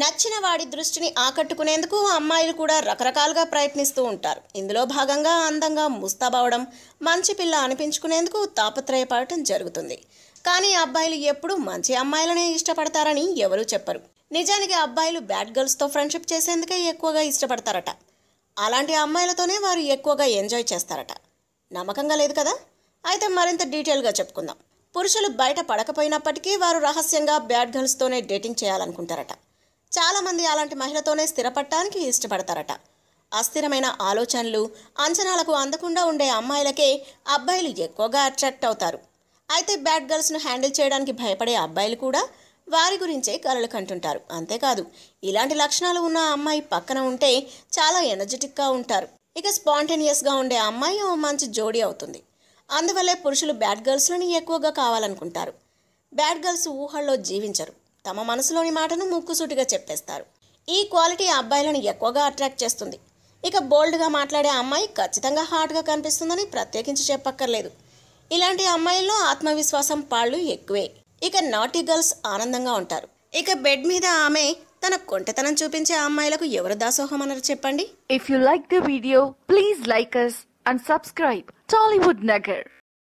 నచ్చిన వాడి దృష్టిని ఆకట్టుకునేందుకు అమ్మాయిలు కూడా రకరకాలుగా ప్రయత్నిస్తూ ఉంటారు ఇందులో భాగంగా అందంగా ముస్తాబవడం మంచి పిల్ల అనిపించుకునేందుకు తాపత్రయపడటం జరుగుతుంది కానీ అబ్బాయిలు ఎప్పుడు మంచి అమ్మాయిలనే ఇష్టపడతారని ఎవరూ చెప్పరు నిజానికి అబ్బాయిలు బ్యాడ్ గర్ల్స్తో ఫ్రెండ్షిప్ చేసేందుకే ఎక్కువగా ఇష్టపడతారట అలాంటి అమ్మాయిలతోనే వారు ఎక్కువగా ఎంజాయ్ చేస్తారట నమ్మకంగా లేదు కదా అయితే మరింత డీటెయిల్గా చెప్పుకుందాం పురుషులు బయట పడకపోయినప్పటికీ వారు రహస్యంగా బ్యాడ్ గర్ల్స్తోనే డేటింగ్ చేయాలనుకుంటారట చాలామంది అలాంటి మహిళతోనే స్థిరపడటానికి ఇష్టపడతారట అస్థిరమైన ఆలోచనలు అంచనాలకు అందకుండా ఉండే అమ్మాయిలకే అబ్బాయిలు ఎక్కువగా అట్రాక్ట్ అవుతారు అయితే బ్యాడ్ గర్ల్స్ను హ్యాండిల్ చేయడానికి భయపడే అబ్బాయిలు కూడా వారి గురించే కలలు కంటుంటారు అంతేకాదు ఇలాంటి లక్షణాలు ఉన్న అమ్మాయి పక్కన ఉంటే చాలా ఎనర్జెటిక్గా ఉంటారు ఇక స్పాంటేనియస్గా ఉండే అమ్మాయి ఓ మంచి జోడీ అవుతుంది అందువల్లే పురుషులు బ్యాడ్ గర్ల్స్లని ఎక్కువగా కావాలనుకుంటారు బ్యాడ్ గర్ల్స్ ఊహల్లో జీవించరు తమ మనసులోని మాటను ముక్కుసూటిగా చెప్పేస్తారు ఈ క్వాలిటీ అబ్బాయిలను ఎక్కువగా అట్రాక్ట్ చేస్తుంది ఇక బోల్డ్గా మాట్లాడే అమ్మాయి ఖచ్చితంగా హాట్గా కనిపిస్తుందని ప్రత్యేకించి చెప్పక్కర్లేదు ఇలాంటి అమ్మాయిల్లో ఆత్మవిశ్వాసం పాళ్ళు ఎక్కువే ఇక నాటి గర్ల్స్ ఆనందంగా ఉంటారు ఇక బెడ్ మీద ఆమె తన కొంటెతనం చూపించే అమ్మాయిలకు ఎవరు దాసోహం అన్నారు చెప్పండి if you like the video please like us and subscribe Tollywood Nagar.